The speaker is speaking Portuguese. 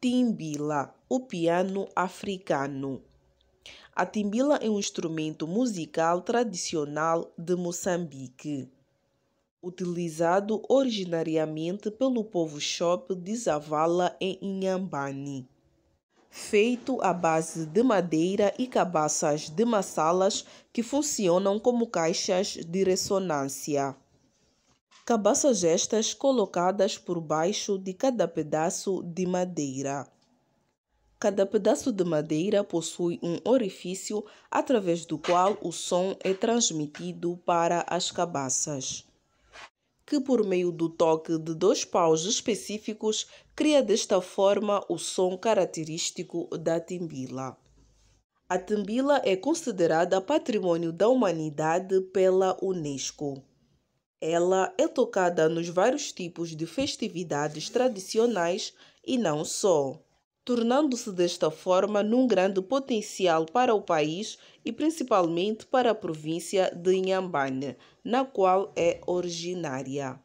timbila, o piano africano. A timbila é um instrumento musical tradicional de Moçambique, utilizado originariamente pelo povo Xop de Zavala em Inhambane. Feito à base de madeira e cabaças de massalas que funcionam como caixas de ressonância cabaças estas colocadas por baixo de cada pedaço de madeira. Cada pedaço de madeira possui um orifício através do qual o som é transmitido para as cabaças, que por meio do toque de dois paus específicos cria desta forma o som característico da timbila. A timbila é considerada patrimônio da humanidade pela Unesco. Ela é tocada nos vários tipos de festividades tradicionais e não só, tornando-se desta forma num grande potencial para o país e principalmente para a província de Inhambane, na qual é originária.